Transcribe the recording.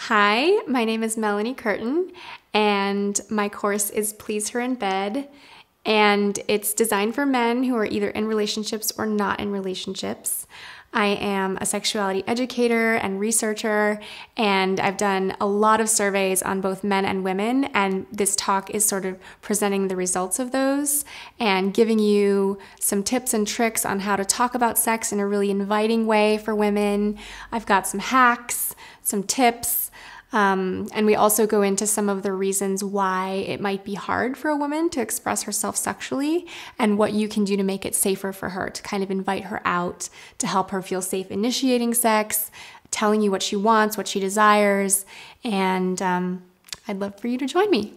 Hi, my name is Melanie Curtin, and my course is Please Her in Bed. And it's designed for men who are either in relationships or not in relationships. I am a sexuality educator and researcher, and I've done a lot of surveys on both men and women. And this talk is sort of presenting the results of those and giving you some tips and tricks on how to talk about sex in a really inviting way for women. I've got some hacks, some tips, um, and we also go into some of the reasons why it might be hard for a woman to express herself sexually and what you can do to make it safer for her, to kind of invite her out, to help her feel safe initiating sex, telling you what she wants, what she desires. And um, I'd love for you to join me.